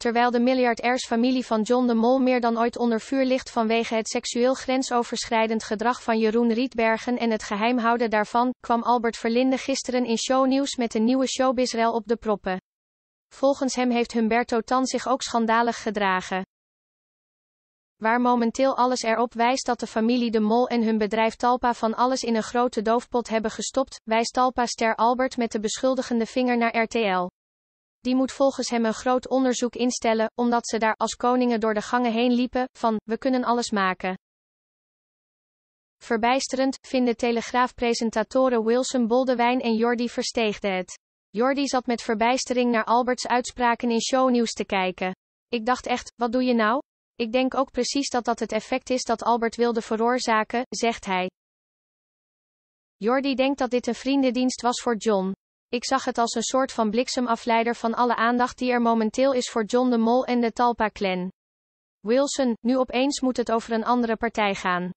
terwijl de miljardairsfamilie van John de Mol meer dan ooit onder vuur ligt vanwege het seksueel grensoverschrijdend gedrag van Jeroen Rietbergen en het geheimhouden daarvan, kwam Albert Verlinde gisteren in shownieuws met een nieuwe showbizrel op de proppen. Volgens hem heeft Humberto Tan zich ook schandalig gedragen. Waar momenteel alles erop wijst dat de familie De Mol en hun bedrijf Talpa van alles in een grote doofpot hebben gestopt, wijst Talpa-ster Albert met de beschuldigende vinger naar RTL die moet volgens hem een groot onderzoek instellen, omdat ze daar, als koningen door de gangen heen liepen, van, we kunnen alles maken. Verbijsterend, vinden Telegraafpresentatoren Wilson Boldewijn en Jordi Versteegde het. Jordi zat met verbijstering naar Alberts uitspraken in shownieuws te kijken. Ik dacht echt, wat doe je nou? Ik denk ook precies dat dat het effect is dat Albert wilde veroorzaken, zegt hij. Jordi denkt dat dit een vriendendienst was voor John. Ik zag het als een soort van bliksemafleider van alle aandacht die er momenteel is voor John de Mol en de Talpa-clan. Wilson, nu opeens moet het over een andere partij gaan.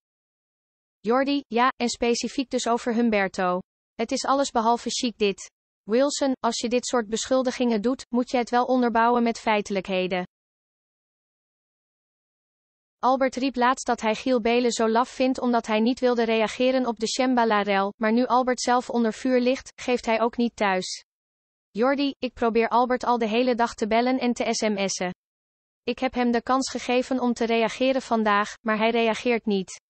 Jordi, ja, en specifiek dus over Humberto. Het is alles behalve chic dit. Wilson, als je dit soort beschuldigingen doet, moet je het wel onderbouwen met feitelijkheden. Albert riep laatst dat hij Giel Belen zo laf vindt omdat hij niet wilde reageren op de shembala maar nu Albert zelf onder vuur ligt, geeft hij ook niet thuis. Jordi, ik probeer Albert al de hele dag te bellen en te sms'en. Ik heb hem de kans gegeven om te reageren vandaag, maar hij reageert niet.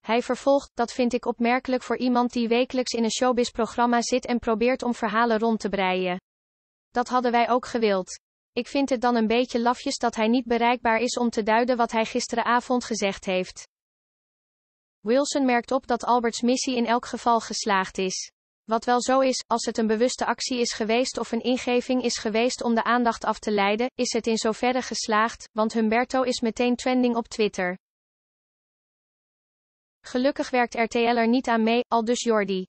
Hij vervolgt, dat vind ik opmerkelijk voor iemand die wekelijks in een showbiz-programma zit en probeert om verhalen rond te breien. Dat hadden wij ook gewild. Ik vind het dan een beetje lafjes dat hij niet bereikbaar is om te duiden wat hij gisteravond gezegd heeft. Wilson merkt op dat Alberts missie in elk geval geslaagd is. Wat wel zo is, als het een bewuste actie is geweest of een ingeving is geweest om de aandacht af te leiden, is het in zoverre geslaagd, want Humberto is meteen trending op Twitter. Gelukkig werkt RTL er niet aan mee, al dus Jordi.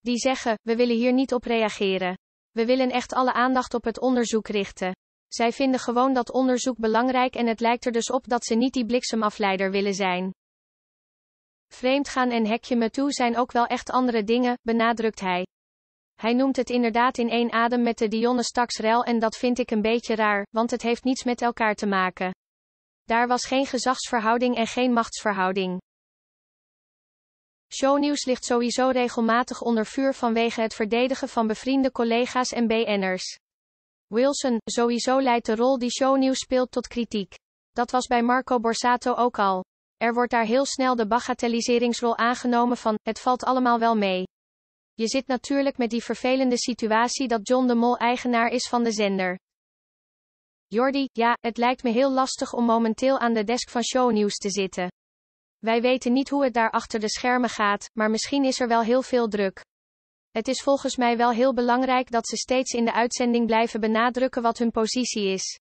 Die zeggen, we willen hier niet op reageren. We willen echt alle aandacht op het onderzoek richten. Zij vinden gewoon dat onderzoek belangrijk en het lijkt er dus op dat ze niet die bliksemafleider willen zijn. Vreemdgaan en hekje me toe zijn ook wel echt andere dingen, benadrukt hij. Hij noemt het inderdaad in één adem met de Dionne Staxrel en dat vind ik een beetje raar, want het heeft niets met elkaar te maken. Daar was geen gezagsverhouding en geen machtsverhouding. Shownieuws ligt sowieso regelmatig onder vuur vanwege het verdedigen van bevriende collega's en BN'ers. Wilson, sowieso leidt de rol die shownieuws speelt tot kritiek. Dat was bij Marco Borsato ook al. Er wordt daar heel snel de bagatelliseringsrol aangenomen van, het valt allemaal wel mee. Je zit natuurlijk met die vervelende situatie dat John de Mol eigenaar is van de zender. Jordi, ja, het lijkt me heel lastig om momenteel aan de desk van shownieuws te zitten. Wij weten niet hoe het daar achter de schermen gaat, maar misschien is er wel heel veel druk. Het is volgens mij wel heel belangrijk dat ze steeds in de uitzending blijven benadrukken wat hun positie is.